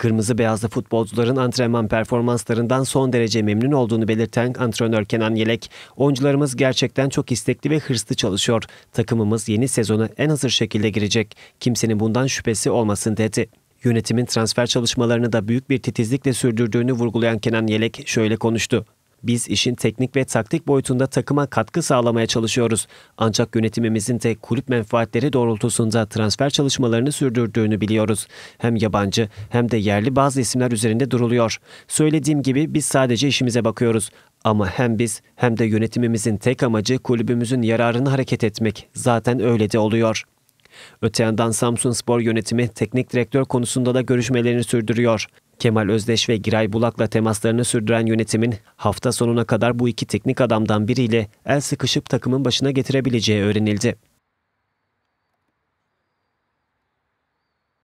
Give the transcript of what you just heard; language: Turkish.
Kırmızı beyazlı futbolcuların antrenman performanslarından son derece memnun olduğunu belirten antrenör Kenan Yelek, oyuncularımız gerçekten çok istekli ve hırslı çalışıyor. Takımımız yeni sezonu en hazır şekilde girecek. Kimsenin bundan şüphesi olmasın dedi. Yönetimin transfer çalışmalarını da büyük bir titizlikle sürdürdüğünü vurgulayan Kenan Yelek şöyle konuştu. Biz işin teknik ve taktik boyutunda takıma katkı sağlamaya çalışıyoruz. Ancak yönetimimizin de kulüp menfaatleri doğrultusunda transfer çalışmalarını sürdürdüğünü biliyoruz. Hem yabancı hem de yerli bazı isimler üzerinde duruluyor. Söylediğim gibi biz sadece işimize bakıyoruz. Ama hem biz hem de yönetimimizin tek amacı kulübümüzün yararını hareket etmek. Zaten öyle de oluyor. Öte yandan Samsun Spor yönetimi teknik direktör konusunda da görüşmelerini sürdürüyor. Kemal Özdeş ve Giray Bulak'la temaslarını sürdüren yönetimin hafta sonuna kadar bu iki teknik adamdan biriyle el sıkışıp takımın başına getirebileceği öğrenildi.